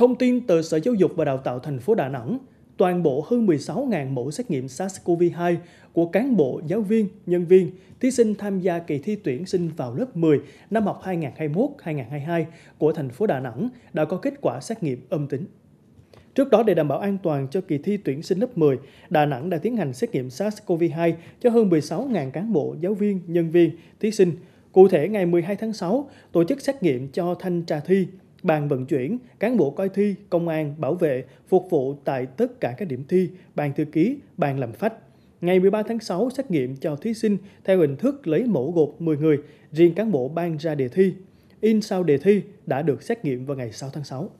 Thông tin từ Sở Giáo dục và Đào tạo thành phố Đà Nẵng, toàn bộ hơn 16.000 mẫu xét nghiệm SARS-CoV-2 của cán bộ, giáo viên, nhân viên, thí sinh tham gia kỳ thi tuyển sinh vào lớp 10 năm học 2021-2022 của thành phố Đà Nẵng đã có kết quả xét nghiệm âm tính. Trước đó, để đảm bảo an toàn cho kỳ thi tuyển sinh lớp 10, Đà Nẵng đã tiến hành xét nghiệm SARS-CoV-2 cho hơn 16.000 cán bộ, giáo viên, nhân viên, thí sinh. Cụ thể, ngày 12 tháng 6, tổ chức xét nghiệm cho thanh tra thi ban vận chuyển, cán bộ coi thi, công an, bảo vệ, phục vụ tại tất cả các điểm thi, ban thư ký, ban làm phách. Ngày 13 tháng 6, xét nghiệm cho thí sinh theo hình thức lấy mẫu gộp 10 người, riêng cán bộ ban ra đề thi. In sau đề thi đã được xét nghiệm vào ngày 6 tháng 6.